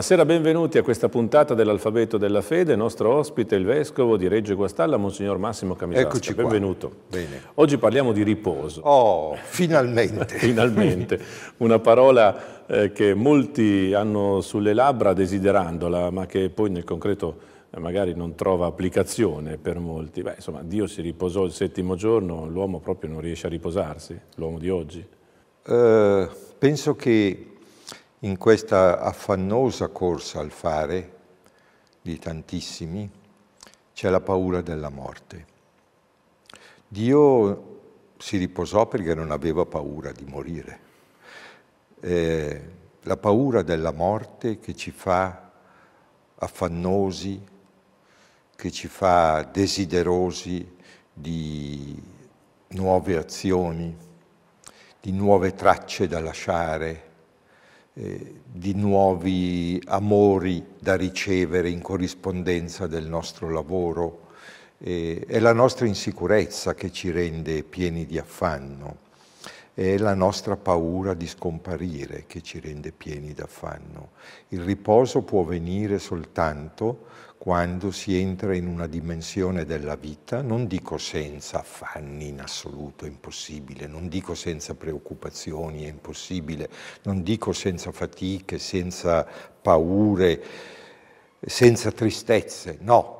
Buonasera, benvenuti a questa puntata dell'Alfabeto della Fede. Il nostro ospite è il Vescovo di Reggio Guastalla, Monsignor Massimo Camisasca. Eccoci qua. Benvenuto. Bene. Oggi parliamo di riposo. Oh, finalmente. finalmente. Una parola eh, che molti hanno sulle labbra desiderandola, ma che poi nel concreto eh, magari non trova applicazione per molti. Beh, insomma, Dio si riposò il settimo giorno, l'uomo proprio non riesce a riposarsi, l'uomo di oggi. Uh, penso che in questa affannosa corsa al fare di tantissimi c'è la paura della morte. Dio si riposò perché non aveva paura di morire. Eh, la paura della morte che ci fa affannosi, che ci fa desiderosi di nuove azioni, di nuove tracce da lasciare, eh, di nuovi amori da ricevere in corrispondenza del nostro lavoro, eh, è la nostra insicurezza che ci rende pieni di affanno è la nostra paura di scomparire che ci rende pieni d'affanno. Il riposo può venire soltanto quando si entra in una dimensione della vita, non dico senza affanni in assoluto, è impossibile, non dico senza preoccupazioni, è impossibile, non dico senza fatiche, senza paure, senza tristezze, no,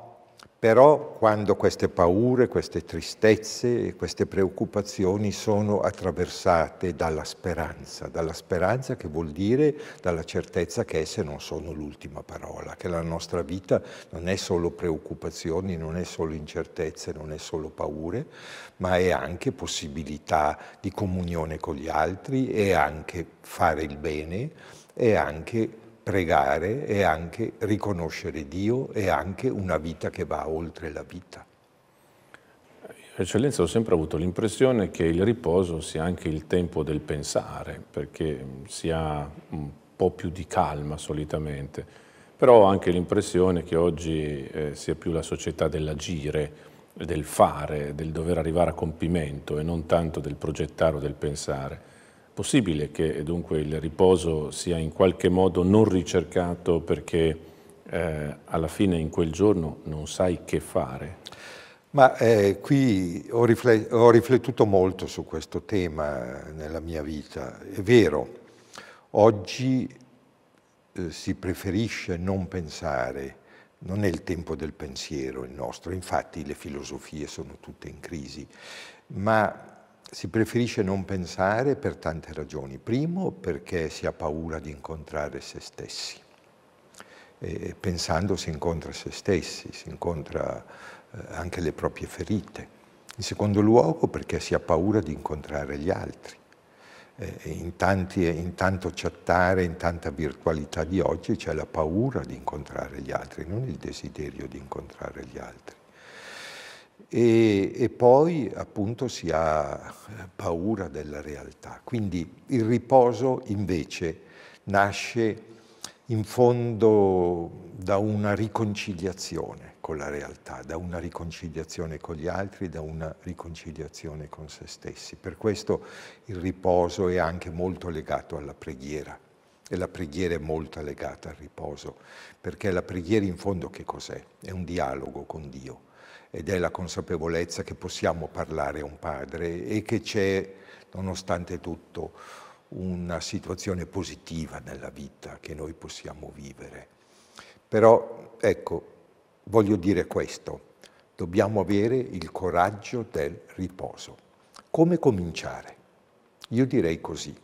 però quando queste paure, queste tristezze, queste preoccupazioni sono attraversate dalla speranza, dalla speranza che vuol dire dalla certezza che esse non sono l'ultima parola, che la nostra vita non è solo preoccupazioni, non è solo incertezze, non è solo paure, ma è anche possibilità di comunione con gli altri, è anche fare il bene, è anche pregare e anche riconoscere Dio, e anche una vita che va oltre la vita. Eccellenza, ho sempre avuto l'impressione che il riposo sia anche il tempo del pensare, perché mm, si ha un po' più di calma solitamente, però ho anche l'impressione che oggi eh, sia più la società dell'agire, del fare, del dover arrivare a compimento e non tanto del progettare o del pensare possibile che dunque il riposo sia in qualche modo non ricercato perché eh, alla fine in quel giorno non sai che fare? Ma eh, qui ho, riflet ho riflettuto molto su questo tema nella mia vita. È vero, oggi eh, si preferisce non pensare, non è il tempo del pensiero il nostro, infatti le filosofie sono tutte in crisi, ma si preferisce non pensare per tante ragioni. Primo, perché si ha paura di incontrare se stessi. E pensando si incontra se stessi, si incontra eh, anche le proprie ferite. In secondo luogo, perché si ha paura di incontrare gli altri. In, tanti, in, tanto chattare, in tanta virtualità di oggi c'è la paura di incontrare gli altri, non il desiderio di incontrare gli altri e, e, poi appunto si ha eh, paura della realtà. Quindi il riposo invece nasce in fondo da una riconciliazione con la realtà, da una riconciliazione con gli altri, da una riconciliazione con se stessi. Per questo il riposo è anche molto legato alla preghiera e la preghiera è molto legata al riposo, perché la preghiera in fondo che cos'è? È un dialogo con Dio ed è la consapevolezza che possiamo parlare a un padre e che c'è, nonostante tutto, una situazione positiva nella vita che noi possiamo vivere. Però, ecco, voglio dire questo, dobbiamo avere il coraggio del riposo. Come cominciare? Io direi così.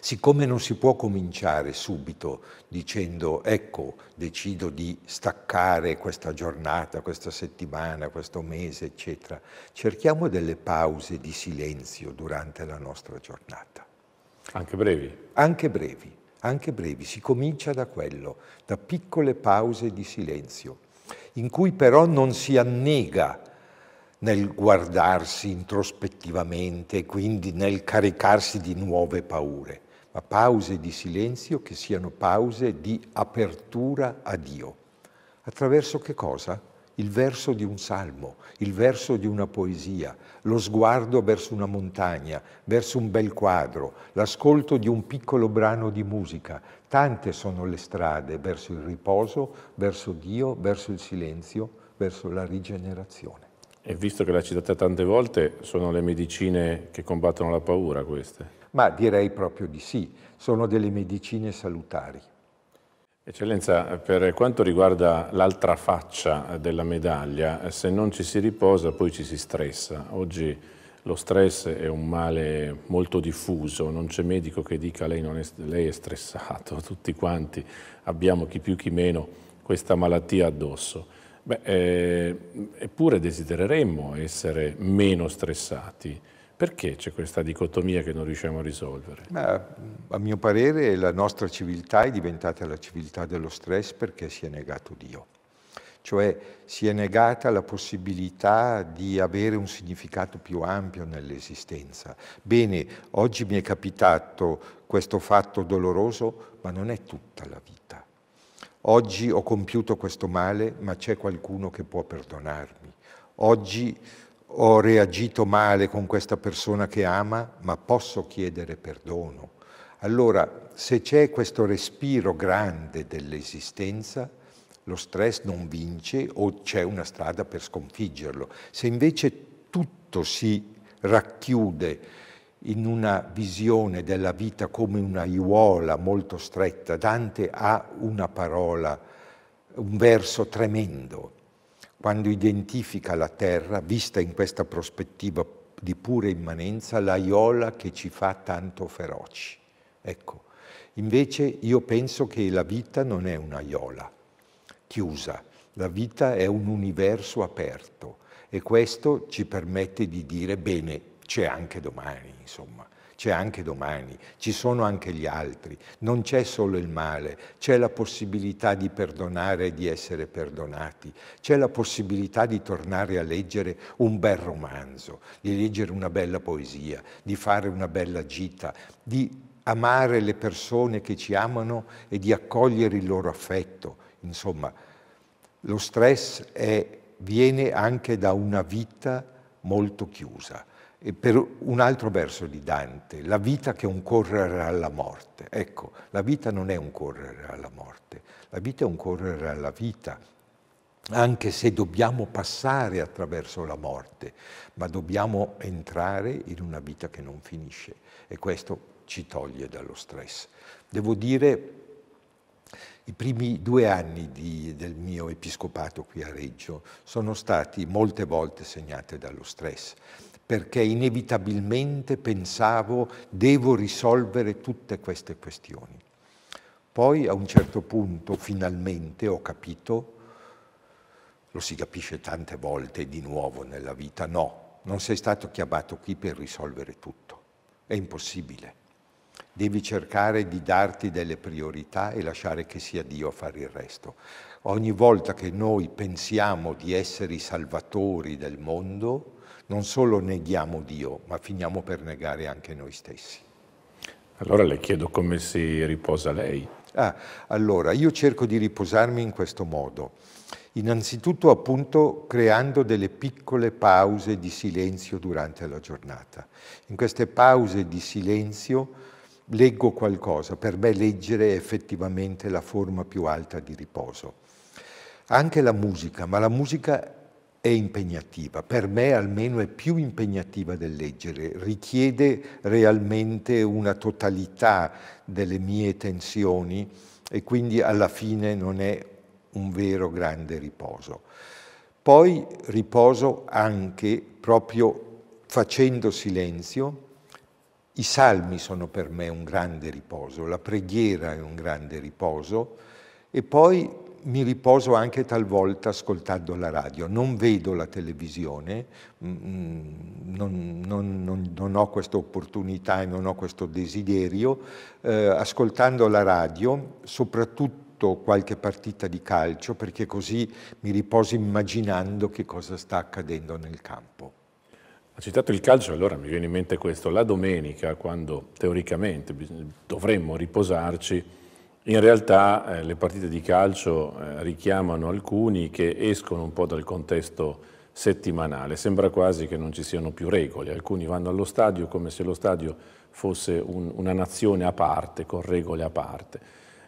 Siccome non si può cominciare subito dicendo ecco, decido di staccare questa giornata, questa settimana, questo mese, eccetera, cerchiamo delle pause di silenzio durante la nostra giornata. Anche brevi? Anche brevi, anche brevi. Si comincia da quello, da piccole pause di silenzio, in cui però non si annega nel guardarsi introspettivamente, quindi nel caricarsi di nuove paure, ma pause di silenzio che siano pause di apertura a Dio. Attraverso che cosa? Il verso di un salmo, il verso di una poesia, lo sguardo verso una montagna, verso un bel quadro, l'ascolto di un piccolo brano di musica. Tante sono le strade verso il riposo, verso Dio, verso il silenzio, verso la rigenerazione. E visto che l'ha citata tante volte, sono le medicine che combattono la paura queste? Ma direi proprio di sì, sono delle medicine salutari. Eccellenza, per quanto riguarda l'altra faccia della medaglia, se non ci si riposa poi ci si stressa. Oggi lo stress è un male molto diffuso, non c'è medico che dica lei, è, lei è stressato, tutti quanti abbiamo chi più chi meno questa malattia addosso. Beh, eh, eppure desidereremmo essere meno stressati. Perché c'è questa dicotomia che non riusciamo a risolvere? Ma, a mio parere la nostra civiltà è diventata la civiltà dello stress perché si è negato Dio. Cioè si è negata la possibilità di avere un significato più ampio nell'esistenza. Bene, oggi mi è capitato questo fatto doloroso, ma non è tutta la vita Oggi ho compiuto questo male, ma c'è qualcuno che può perdonarmi. Oggi ho reagito male con questa persona che ama, ma posso chiedere perdono. Allora, se c'è questo respiro grande dell'esistenza, lo stress non vince o c'è una strada per sconfiggerlo. Se invece tutto si racchiude in una visione della vita come una aiuola molto stretta, Dante ha una parola, un verso tremendo, quando identifica la terra, vista in questa prospettiva di pura immanenza, la l'aiuola che ci fa tanto feroci. Ecco, invece io penso che la vita non è una un'aiola chiusa, la vita è un universo aperto e questo ci permette di dire bene, c'è anche domani, insomma, c'è anche domani, ci sono anche gli altri, non c'è solo il male, c'è la possibilità di perdonare e di essere perdonati, c'è la possibilità di tornare a leggere un bel romanzo, di leggere una bella poesia, di fare una bella gita, di amare le persone che ci amano e di accogliere il loro affetto. Insomma, lo stress è, viene anche da una vita molto chiusa e per un altro verso di Dante, la vita che è un correre alla morte. Ecco, la vita non è un correre alla morte, la vita è un correre alla vita, anche se dobbiamo passare attraverso la morte, ma dobbiamo entrare in una vita che non finisce e questo ci toglie dallo stress. Devo dire, i primi due anni di, del mio episcopato qui a Reggio sono stati molte volte segnati dallo stress perché inevitabilmente pensavo devo risolvere tutte queste questioni. Poi a un certo punto finalmente ho capito, lo si capisce tante volte di nuovo nella vita, no, non sei stato chiamato qui per risolvere tutto, è impossibile. Devi cercare di darti delle priorità e lasciare che sia Dio a fare il resto. Ogni volta che noi pensiamo di essere i salvatori del mondo, non solo neghiamo Dio, ma finiamo per negare anche noi stessi. Allora le chiedo come si riposa lei. Ah, allora, io cerco di riposarmi in questo modo. Innanzitutto appunto creando delle piccole pause di silenzio durante la giornata. In queste pause di silenzio leggo qualcosa, per me leggere è effettivamente la forma più alta di riposo. Anche la musica, ma la musica è impegnativa, per me almeno è più impegnativa del leggere, richiede realmente una totalità delle mie tensioni e quindi alla fine non è un vero grande riposo. Poi riposo anche proprio facendo silenzio, i salmi sono per me un grande riposo, la preghiera è un grande riposo e poi mi riposo anche talvolta ascoltando la radio, non vedo la televisione, mm, mm, non, non, non, non ho questa opportunità e non ho questo desiderio, eh, ascoltando la radio, soprattutto qualche partita di calcio perché così mi riposo immaginando che cosa sta accadendo nel campo. Ha citato il calcio, allora mi viene in mente questo. La domenica, quando teoricamente dovremmo riposarci, in realtà eh, le partite di calcio eh, richiamano alcuni che escono un po' dal contesto settimanale, sembra quasi che non ci siano più regole, alcuni vanno allo stadio come se lo stadio fosse un, una nazione a parte, con regole a parte.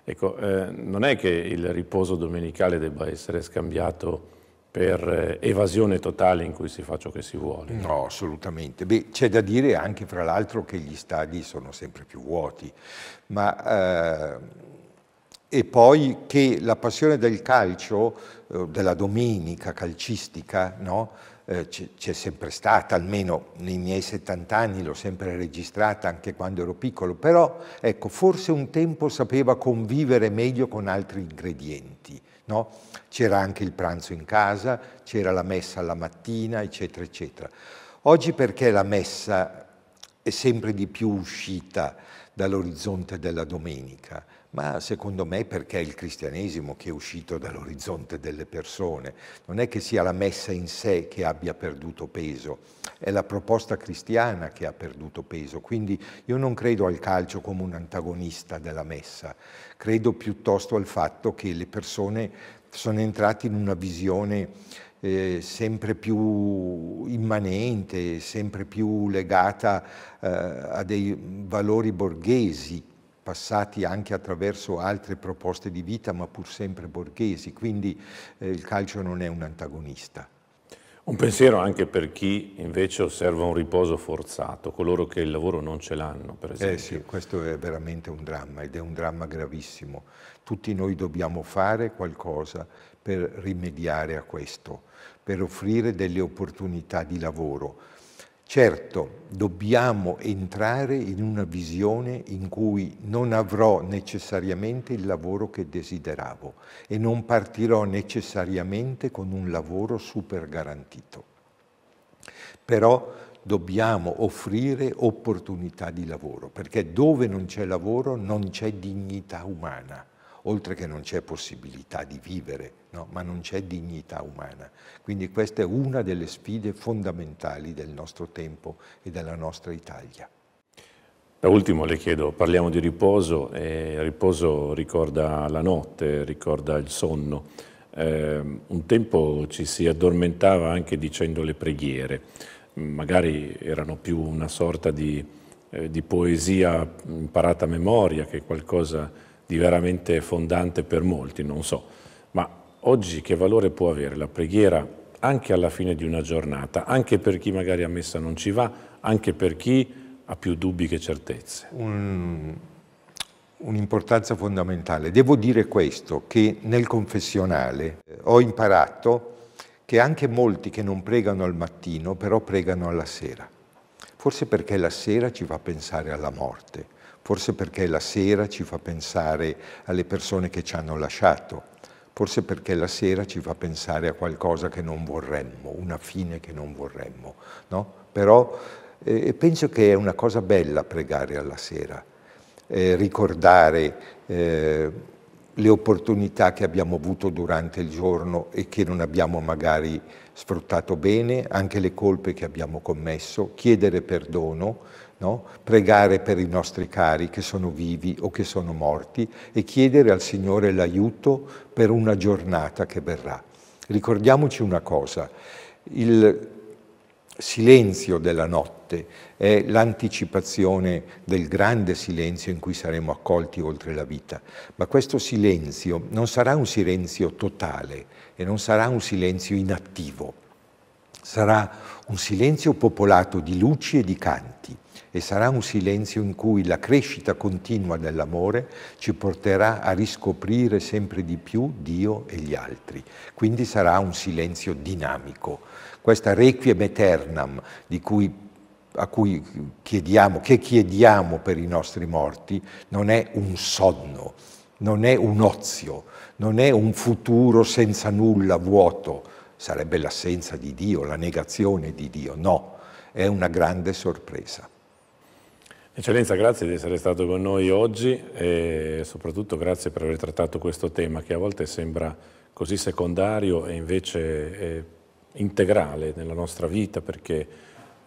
Ecco, eh, non è che il riposo domenicale debba essere scambiato per eh, evasione totale in cui si fa ciò che si vuole. No, assolutamente. Beh, c'è da dire anche, fra l'altro, che gli stadi sono sempre più vuoti, ma eh, e poi che la passione del calcio, eh, della domenica calcistica, no? Eh, c'è sempre stata, almeno nei miei 70 anni l'ho sempre registrata anche quando ero piccolo, però ecco, forse un tempo sapeva convivere meglio con altri ingredienti. No? C'era anche il pranzo in casa, c'era la messa alla mattina, eccetera, eccetera. Oggi perché la messa è sempre di più uscita, dall'orizzonte della domenica, ma secondo me perché è il cristianesimo che è uscito dall'orizzonte delle persone. Non è che sia la messa in sé che abbia perduto peso, è la proposta cristiana che ha perduto peso. Quindi io non credo al calcio come un antagonista della messa, credo piuttosto al fatto che le persone sono entrate in una visione eh, sempre più immanente, sempre più legata eh, a dei valori borghesi, passati anche attraverso altre proposte di vita, ma pur sempre borghesi. Quindi eh, il calcio non è un antagonista. Un pensiero anche per chi invece osserva un riposo forzato, coloro che il lavoro non ce l'hanno, per esempio. Eh sì, questo è veramente un dramma ed è un dramma gravissimo. Tutti noi dobbiamo fare qualcosa per rimediare a questo, per offrire delle opportunità di lavoro. Certo, dobbiamo entrare in una visione in cui non avrò necessariamente il lavoro che desideravo e non partirò necessariamente con un lavoro super garantito. Però dobbiamo offrire opportunità di lavoro, perché dove non c'è lavoro non c'è dignità umana oltre che non c'è possibilità di vivere, no? ma non c'è dignità umana. Quindi questa è una delle sfide fondamentali del nostro tempo e della nostra Italia. Da ultimo le chiedo, parliamo di riposo e il riposo ricorda la notte, ricorda il sonno. Eh, un tempo ci si addormentava anche dicendo le preghiere, magari erano più una sorta di, eh, di poesia imparata a memoria che qualcosa di veramente fondante per molti, non so, ma oggi che valore può avere la preghiera anche alla fine di una giornata, anche per chi magari a messa non ci va, anche per chi ha più dubbi che certezze? Un, un'importanza fondamentale. Devo dire questo, che nel confessionale eh, ho imparato che anche molti che non pregano al mattino però pregano alla sera, forse perché la sera ci fa pensare alla morte forse perché la sera ci fa pensare alle persone che ci hanno lasciato, forse perché la sera ci fa pensare a qualcosa che non vorremmo, una fine che non vorremmo. No? Però eh, penso che è una cosa bella pregare alla sera, eh, ricordare eh, le opportunità che abbiamo avuto durante il giorno e che non abbiamo magari sfruttato bene, anche le colpe che abbiamo commesso, chiedere perdono, no? pregare per i nostri cari che sono vivi o che sono morti e chiedere al Signore l'aiuto per una giornata che verrà. Ricordiamoci una cosa, il silenzio della notte è l'anticipazione del grande silenzio in cui saremo accolti oltre la vita, ma questo silenzio non sarà un silenzio totale e non sarà un silenzio inattivo, sarà un silenzio popolato di luci e di canti e sarà un silenzio in cui la crescita continua dell'amore ci porterà a riscoprire sempre di più Dio e gli altri. Quindi sarà un silenzio dinamico. Questa requiem eternam cui, a cui chiediamo, che chiediamo per i nostri morti, non è un sonno, non è un ozio, non è un futuro senza nulla, vuoto, sarebbe l'assenza di Dio, la negazione di Dio, no, è una grande sorpresa. Eccellenza, grazie di essere stato con noi oggi e soprattutto grazie per aver trattato questo tema che a volte sembra così secondario e invece integrale nella nostra vita perché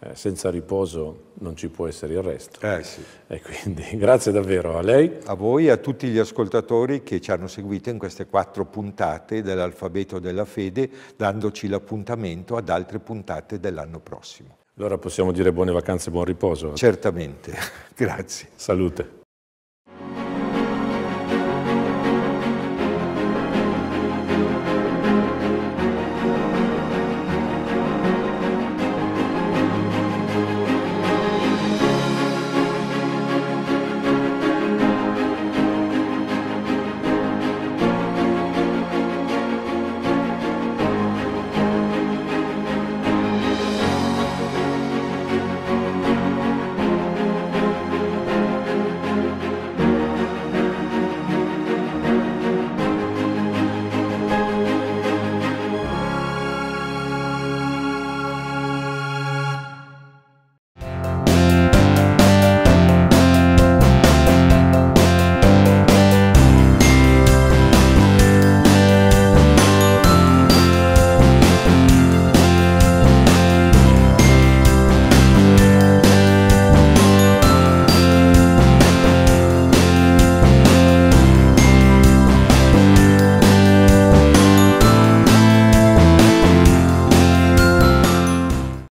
eh, senza riposo non ci può essere il resto. Eh sì. E quindi grazie davvero a lei. A voi e a tutti gli ascoltatori che ci hanno seguito in queste quattro puntate dell'Alfabeto della Fede, dandoci l'appuntamento ad altre puntate dell'anno prossimo. Allora possiamo dire buone vacanze e buon riposo. Certamente, grazie. Salute.